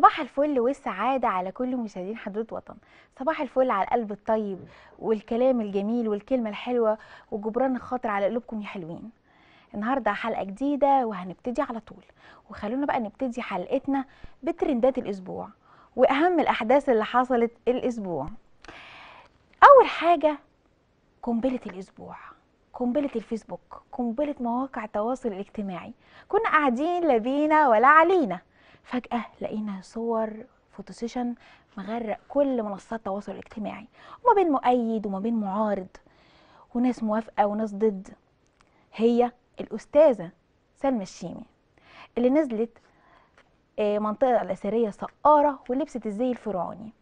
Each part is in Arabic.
صباح الفل والسعادة على كل مشاهدين حدود وطن صباح الفل على القلب الطيب والكلام الجميل والكلمة الحلوة وجبران الخاطر على قلوبكم يا حلوين النهاردة حلقة جديدة وهنبتدي على طول وخلونا بقى نبتدي حلقتنا بترندات الأسبوع وأهم الأحداث اللي حصلت الأسبوع أول حاجة قنبلة الأسبوع قنبلة الفيسبوك قنبلة مواقع التواصل الاجتماعي كنا قاعدين لا بينا ولا علينا فجأة لقينا صور فوتوسيشن مغرق كل منصات التواصل الاجتماعي وما بين مؤيد وما بين معارض وناس موافقة وناس ضد هي الأستاذة سلمى الشيمي اللي نزلت آه، منطقة الأثرية سقارة ولبست الزي الفرعوني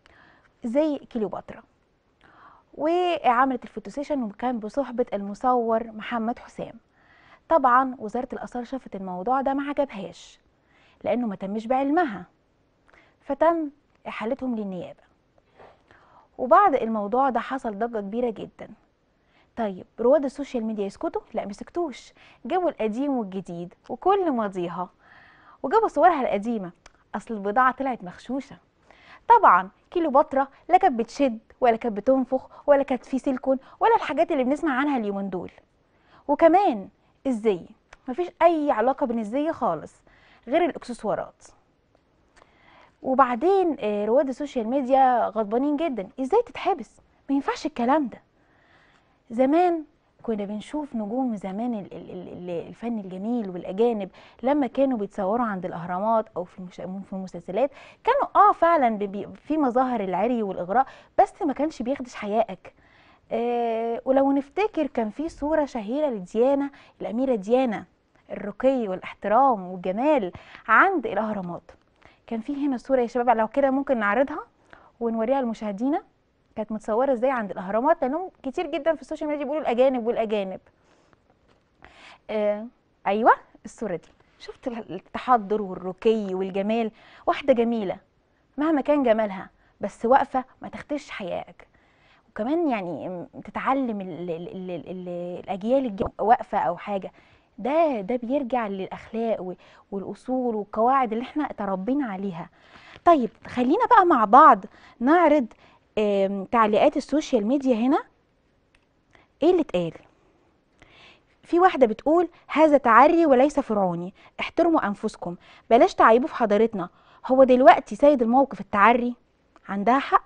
زي كليوباترا وعملت الفوتوسيشن وكان بصحبة المصور محمد حسام طبعا وزارة الآثار شافت الموضوع ده ما عجبهاش لأنه ما تمش بعلمها فتم إحالتهم للنيابة وبعد الموضوع ده حصل ضجة كبيرة جدا طيب رواد السوشيال ميديا يسكتوا؟ لا مسكتوش جابوا القديم والجديد وكل ماضيها وجابوا صورها القديمة أصل البضاعة طلعت مخشوشة طبعا كيلوباترا لا كانت بتشد ولا كانت بتنفخ ولا كانت في سيلكون ولا الحاجات اللي بنسمع عنها اليومين دول وكمان الزي مفيش أي علاقة بين الزي خالص غير الاكسسوارات وبعدين آه، رواد السوشيال ميديا غضبانين جدا ازاي تتحبس ما ينفعش الكلام ده زمان كنا بنشوف نجوم زمان الفن الجميل والاجانب لما كانوا بيتصوروا عند الاهرامات او في في المسلسلات كانوا اه فعلا في مظاهر العري والاغراء بس ما كانش بيخدش حيائك آه ولو نفتكر كان في صوره شهيره لديانا الاميره ديانا الرقي والاحترام والجمال عند الاهرامات كان في هنا صوره يا شباب لو كده ممكن نعرضها ونوريها لمشاهدينا كانت متصوره ازاي عند الاهرامات لانهم كتير جدا في السوشيال ميديا بيقولوا الاجانب والاجانب آه ايوه الصوره دي شفت التحضر والرقي والجمال واحده جميله مهما كان جمالها بس واقفه ما تختش حياك وكمان يعني تتعلم الـ الـ الـ الاجيال واقفه او حاجه ده ده بيرجع للاخلاق والاصول والقواعد اللي احنا تربينا عليها طيب خلينا بقى مع بعض نعرض تعليقات السوشيال ميديا هنا ايه اللي اتقال في واحدة بتقول هذا تعري وليس فرعوني احترموا أنفسكم بلاش تعيبوا في حضارتنا هو دلوقتي سيد الموقف التعري عندها حق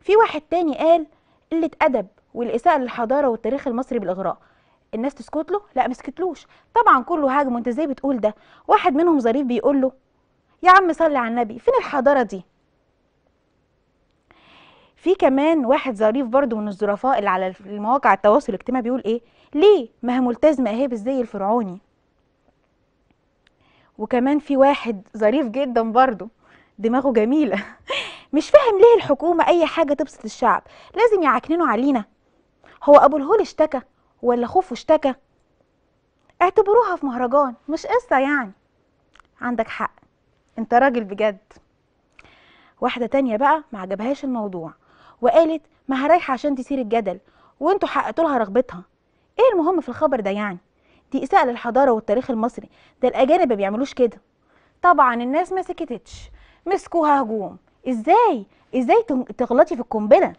في واحد تاني قال قلة أدب والإساءة للحضارة والتاريخ المصري بالإغراء الناس تسكت له لا ما سكتلوش طبعا كله هاجمه انت ازاي بتقول ده واحد منهم ظريف بيقول له يا عم صلي على النبي فين الحضاره دي في كمان واحد ظريف برضو من الظرفاء اللي على المواقع التواصل الاجتماعي بيقول ايه ليه ما هي ملتزمه اهي بالزي الفرعوني وكمان في واحد ظريف جدا برضو دماغه جميله مش فاهم ليه الحكومه اي حاجه تبسط الشعب لازم يعكننوا علينا هو ابو الهول اشتكى ولا خوف واشتكى اعتبروها في مهرجان مش قصة يعني عندك حق انت راجل بجد واحدة تانية بقى ما عجبهاش الموضوع وقالت ما هريح عشان تثير الجدل وانتوا حققتوا لها رغبتها ايه المهم في الخبر ده يعني دي اساءة للحضارة والتاريخ المصري ده الاجانب ما بيعملوش كده طبعا الناس ما سكتتش مسكوها هجوم ازاي ازاي تغلطي في القنبله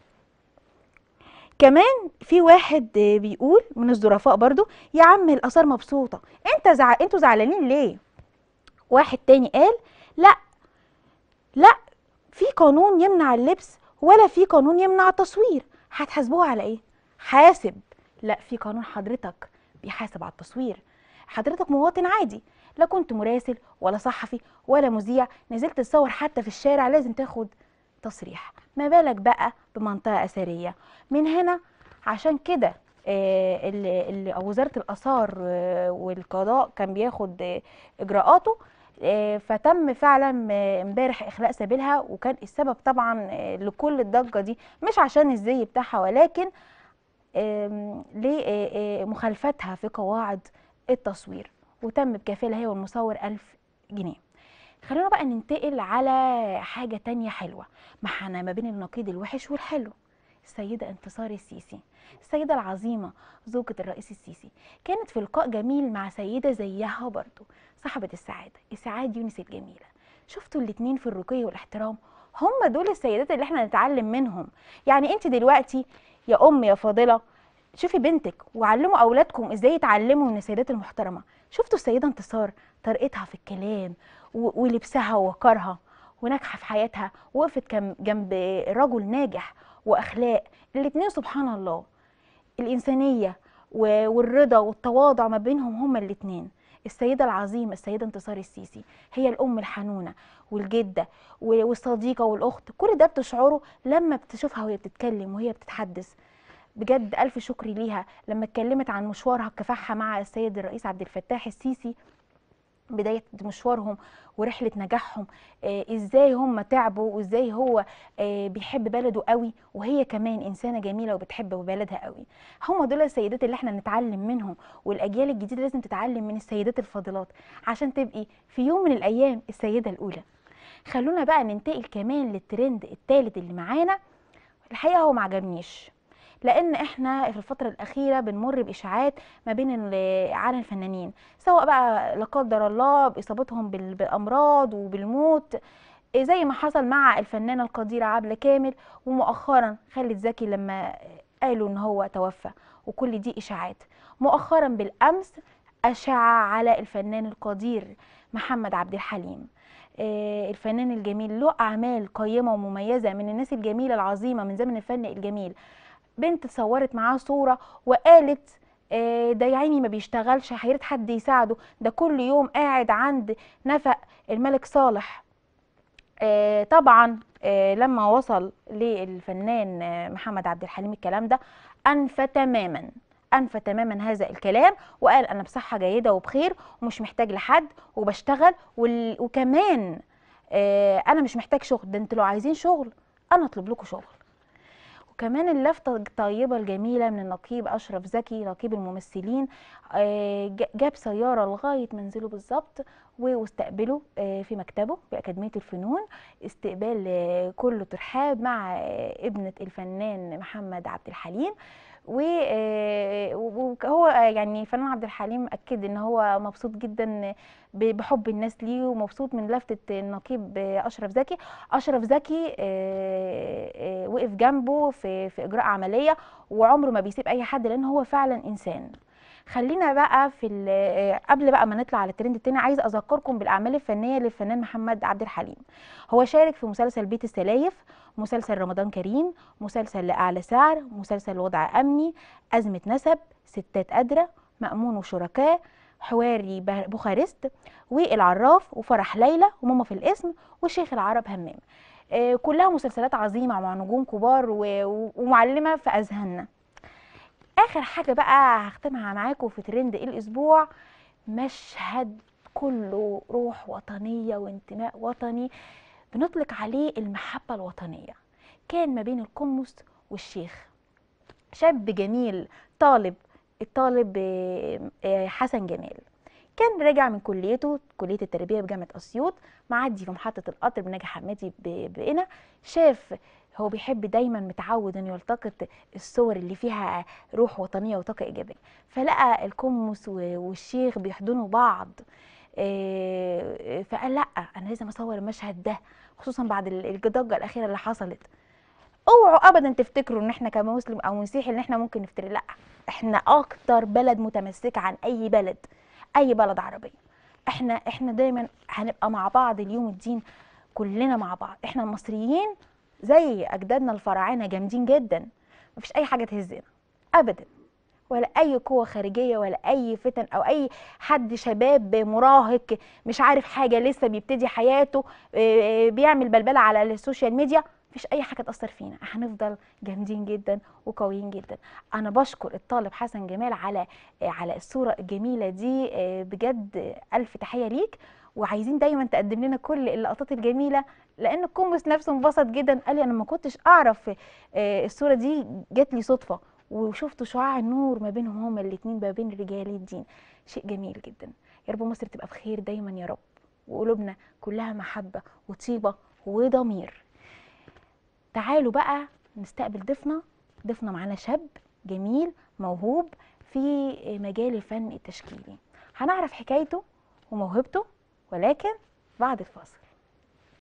كمان في واحد بيقول من الظرفاء برضو يا عم الاثار مبسوطه انت زع... انتوا زعلانين ليه واحد تاني قال لا لا في قانون يمنع اللبس ولا في قانون يمنع التصوير هتحاسبوها على ايه حاسب لا في قانون حضرتك بيحاسب على التصوير حضرتك مواطن عادي لا كنت مراسل ولا صحفي ولا مذيع نزلت تصور حتى في الشارع لازم تاخد تصريح ما بالك بقى بمنطقه اثريه من هنا عشان كده آه، وزاره الاثار آه، والقضاء كان بياخد آه، اجراءاته فتم فعلا امبارح اخلاء سبيلها وكان السبب طبعا لكل الضجه دي مش عشان الزي بتاعها ولكن لمخالفتها في قواعد التصوير وتم بكفالة هي والمصور 1000 جنيه خلونا بقى ننتقل على حاجة تانية حلوة ما ما بين النقيض الوحش والحلو السيدة انتصار السيسي السيدة العظيمة زوجة الرئيس السيسي كانت في لقاء جميل مع سيدة زيها برضو صاحبة السعادة إسعاد يونس الجميلة شفتوا الاتنين في الرقي والاحترام هم دول السيدات اللي احنا نتعلم منهم يعني انت دلوقتي يا ام يا فاضله شوفي بنتك وعلموا اولادكم ازاي يتعلموا من السيدات المحترمه شفتوا السيده انتصار طريقتها في الكلام ولبسها ووقارها وناجحه في حياتها وقفت جنب رجل ناجح واخلاق الاثنين سبحان الله الانسانيه والرضا والتواضع ما بينهم هما الاثنين السيدة العظيمة السيدة انتصار السيسي هي الأم الحنونة والجدة والصديقة والأخت كل ده بتشعره لما بتشوفها وهي بتتكلم وهي بتتحدث بجد ألف شكر ليها لما اتكلمت عن مشوارها كفاحها مع السيد الرئيس عبد الفتاح السيسي بدايه مشوارهم ورحله نجاحهم آه، ازاي هم تعبوا وازاي هو آه، بيحب بلده قوي وهي كمان انسانه جميله وبتحب بلدها قوي هم دول السيدات اللي احنا نتعلم منهم والاجيال الجديده لازم تتعلم من السيدات الفاضلات عشان تبقي في يوم من الايام السيده الاولى خلونا بقى ننتقل كمان للترند الثالث اللي معانا الحقيقه هو ما عجبنيش لان احنا في الفتره الاخيره بنمر باشاعات ما بين عن الفنانين سواء بقى لا قدر الله باصابتهم بالامراض وبالموت زي ما حصل مع الفنانه القديره عبله كامل ومؤخرا خالد زكي لما قالوا ان هو توفى وكل دي اشاعات مؤخرا بالامس اشاع على الفنان القدير محمد عبد الحليم آه، الفنان الجميل له اعمال قيمه ومميزه من الناس الجميله العظيمه من زمن الفن الجميل بنت اتصورت معاه صوره وقالت آه، ده يا عيني ما بيشتغلش حيرت حد يساعده ده كل يوم قاعد عند نفق الملك صالح آه، طبعا آه، لما وصل للفنان محمد عبد الحليم الكلام ده انفى تماما انفى تماما هذا الكلام وقال انا بصحه جيده وبخير ومش محتاج لحد وبشتغل وكمان انا مش محتاج شغل ده انتوا لو عايزين شغل انا اطلب لكم شغل وكمان اللفتة الطيبة الجميلة من النقيب أشرف زكي نقيب الممثلين آه، جاب سيارة لغاية منزله بالظبط واستقبله آه، في مكتبه في أكاديمية الفنون استقبال آه، كله ترحاب مع ابنة الفنان محمد عبد الحليم وهو آه، يعني فنان عبد الحليم اكد ان هو مبسوط جدا بحب الناس ليه ومبسوط من لفته النقيب اشرف زكي اشرف زكي آه، آه، وقف جنبه في اجراء عمليه وعمره ما بيسيب اي حد لان هو فعلا انسان خلينا بقى في آه، قبل بقى ما نطلع على الترند التاني عايز اذكركم بالاعمال الفنيه للفنان محمد عبد الحليم هو شارك في مسلسل بيت السلايف مسلسل رمضان كريم مسلسل لاعلى سعر مسلسل وضع امني ازمه نسب ستات قادره مامون وشركاء حواري بوخارست والعراف وفرح ليلى وماما في الاسم وشيخ العرب همام آه، كلها مسلسلات عظيمه مع نجوم كبار ومعلمه في اذهاننا اخر حاجه بقى هختمها معاكم في ترند إيه الاسبوع مشهد كله روح وطنيه وانتماء وطني بنطلق عليه المحبه الوطنيه كان ما بين القنص والشيخ شاب جميل طالب الطالب آه، حسن جمال كان راجع من كليته كليه التربيه بجامعه اسيوط معدي في محطه القطر بنجاح حمادي بقنا شاف هو بيحب دايما متعود انه يلتقط الصور اللي فيها روح وطنيه وطاقه ايجابيه فلقى الكمس والشيخ بيحضنوا بعض آه، فقال لا انا لازم اصور المشهد ده خصوصا بعد الضجه الاخيره اللي حصلت اوعوا ابدا تفتكروا ان احنا كمسلم او مسيحي ان احنا ممكن نفتري لا احنا اكتر بلد متمسكه عن اي بلد اي بلد عربيه احنا احنا دايما هنبقى مع بعض اليوم الدين كلنا مع بعض احنا المصريين زي اجدادنا الفراعنه جامدين جدا مفيش اي حاجه تهزنا ابدا ولا اي قوه خارجيه ولا اي فتن او اي حد شباب مراهق مش عارف حاجه لسه بيبتدي حياته آه، آه، بيعمل بلبله على السوشيال ميديا مفيش اي حاجه تاثر فينا هنفضل جامدين جدا وقويين جدا انا بشكر الطالب حسن جمال على على الصوره الجميله دي آه، بجد الف تحيه ليك وعايزين دايما تقدم لنا كل اللقطات الجميله لان الكومس نفسه انبسط جدا قال لي انا ما كنتش اعرف آه، الصوره دي جات لي صدفه وشفت شعاع النور ما بينهم هما الاثنين ما بين رجال الدين شيء جميل جدا يا رب مصر تبقى بخير دايما يا رب وقلوبنا كلها محبه وطيبه وضمير تعالوا بقى نستقبل ضيفنا ضيفنا معانا شاب جميل موهوب في مجال الفن التشكيلي هنعرف حكايته وموهبته ولكن بعد الفاصل